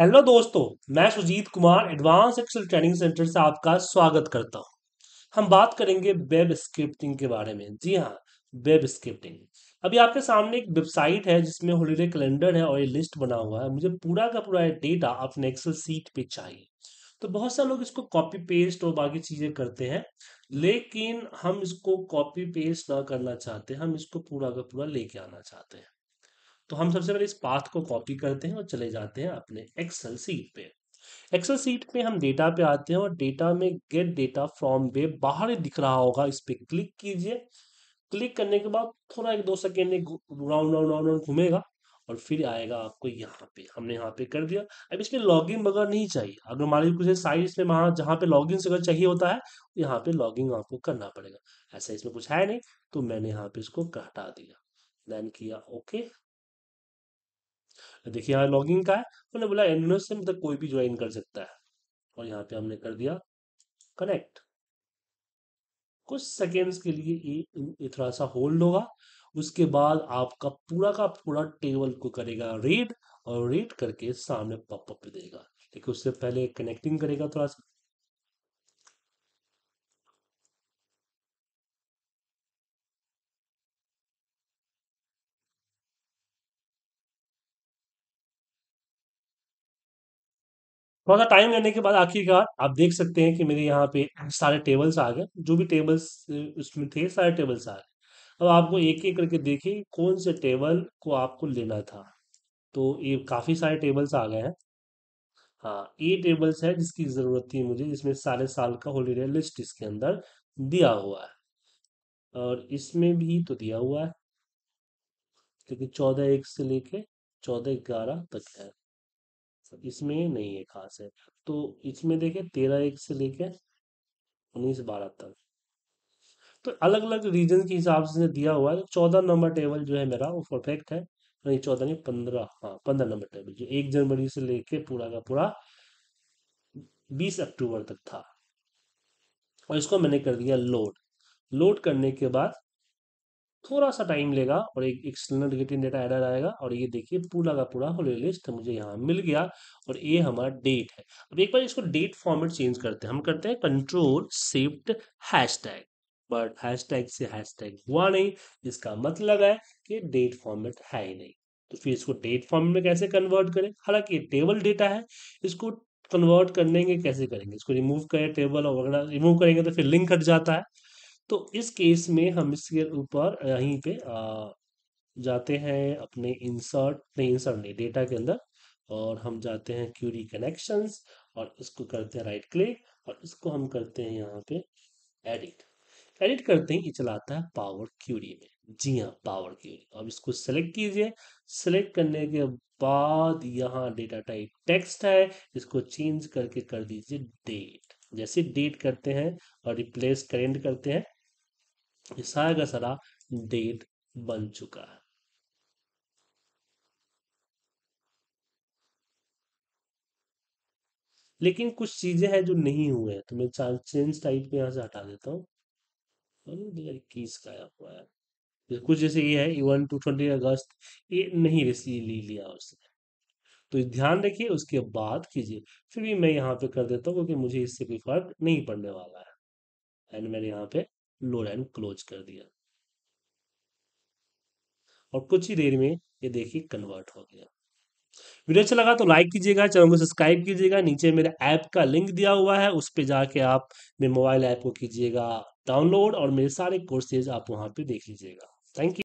hello दोस्तों मैं Sujit Kumar advance excel training centre से आपका स्वागत करता हूं हम बात करेंगे वेब स्क्रिप्टिंग के बारे में जी हाँ वेब स्क्रिप्टिंग अभी आपके सामने एक वेबसाइट है जिसमें होलीडे कैलेंडर है और ये लिस्ट बना हुआ है मुझे पूरा का पूरा डेटा अपने एक्सेल सीट पे चाहिए तो बहुत सारे लोग इसको कॉपी पेस्ट और बाकी चीज़ें करते हैं लेकिन हम इसको कॉपी पेस्ट ना करना चाहते हम इसको पूरा का पूरा लेके आना चाहते हैं तो हम सबसे पहले इस पाथ को कॉपी करते हैं और चले जाते हैं अपने एक्सेल सीट पे एक्सेल सीट पे हम डेटा पे आते हैं और डेटा में गेट डेटा फ्रॉम वे बाहर दिख रहा होगा इस पर क्लिक कीजिए क्लिक करने के बाद थोड़ा एक दो second round round round round घूमेगा और फिर आएगा आपको यहाँ पे हमने यहाँ पे कर दिया अब इसमें इन वगैरह नहीं चाहिए अगर मान लीजिए कुछ साइज इसमें वहाँ जहाँ पे लॉग से अगर चाहिए होता है तो यहाँ पे इन आपको करना पड़ेगा ऐसा इसमें कुछ है नहीं तो मैंने यहाँ पे इसको हटा दिया देन किया ओके देखिए यहाँ लॉगिंग का है मैंने बोला एंडनो से मतलब कोई भी ज्वाइन कर सकता है और यहाँ पे हमने कर दिया कनेक्ट कुछ सेकेंड्स के लिए ये थोड़ा सा होल्ड होगा उसके बाद आपका पूरा का पूरा टेबल को करेगा रीड और रीड करके सामने पॉपअप देगा लेकिन उससे पहले कनेक्टिंग करेगा थोड़ा सा थोड़ा सा टाइम लेने के बाद आखिरकार आप देख सकते हैं कि मेरे यहाँ पे सारे टेबल्स आ गए जो भी टेबल्स उसमें थे सारे टेबल्स आ गए अब आपको एक एक करके देखिए कौन से टेबल को आपको लेना था तो ये काफ़ी सारे टेबल्स आ गए हैं हाँ ये टेबल्स है जिसकी ज़रूरत थी मुझे जिसमें सारे साल का होलीडे लिस्ट इसके अंदर दिया हुआ है और इसमें भी तो दिया हुआ है क्योंकि चौदह एक से लेके चौदह ग्यारह तक है तो इसमें नहीं है खास है तो इसमें देखे तेरह एक से लेकर उन्नीस बारह तक तो अलग अलग रीजन के हिसाब से दिया हुआ है चौदह नंबर टेबल जो है मेरा वो परफेक्ट है नहीं चौदह नहीं पंद्रह हाँ पंद्रह नंबर टेबल जो एक जनवरी से लेके पूरा का पूरा बीस अक्टूबर तक था और इसको मैंने कर दिया लोड लोड करने के बाद थोड़ा सा टाइम लेगा और एक एक्सटर्नल रिलेटिव डेटा एडर आएगा और ये देखिए पूरा का पूरा होली लिस्ट मुझे यहाँ मिल गया और ये हमारा डेट है अब एक बार इसको डेट फॉर्मेट चेंज करते हैं हम करते हैं control shift hash tag but hash tag से हैश टैग हुआ नहीं इसका मतलब है कि डेट फॉर्मेट है ही नहीं तो फिर इसको डेट फॉर्मेट में कैसे कन्वर्ट करें हालांकि टेबल डेटा है इसको कन्वर्ट करने के कैसे करेंगे इसको रिमूव करें टेबल और वगैरह रिमूव करेंगे तो फिर लिंक हट जाता है तो इस केस में हम इसके ऊपर यहीं पे आ, जाते हैं अपने इंसर्ट नहीं इंसर्ट नहीं डेटा के अंदर और हम जाते हैं क्यूरी कनेक्शंस और इसको करते हैं राइट क्लिक और इसको हम करते हैं यहाँ पे एडिट एडिट करते ही चलाता है पावर क्यूरी में जी हाँ पावर क्यूरी अब इसको सेलेक्ट कीजिए सेलेक्ट करने के बाद यहाँ डेटा टाइप टेक्स्ट है इसको चेंज करके कर दीजिए डेट जैसे डेट करते हैं और रिप्लेस करेंट करते हैं ये सारा का सारा डेट बन चुका है लेकिन कुछ चीजें हैं जो नहीं हुए हैं तो मैं चेंज टाइप में यहां से हटा देता हूँ इक्कीस का आया हुआ है कुछ जैसे ये है इवन टू ट्वेंटी अगस्त ये नहीं ले लिया उसने तो ध्यान रखिए उसके बाद कीजिए फिर भी मैं यहाँ पे कर देता हूँ क्योंकि मुझे इससे कोई फर्क नहीं पड़ने वाला है एंड मैंने यहाँ पे लो लाइन क्लोज कर दिया और कुछ ही देर में ये देखिए कन्वर्ट हो गया वीडियो अच्छा लगा तो लाइक कीजिएगा चैनल को सब्सक्राइब कीजिएगा नीचे मेरे ऐप का लिंक दिया हुआ है उस पर जाके आप मेरे मोबाइल ऐप को कीजिएगा डाउनलोड और मेरे सारे कोर्सेज आप वहां पे देख लीजिएगा थैंक यू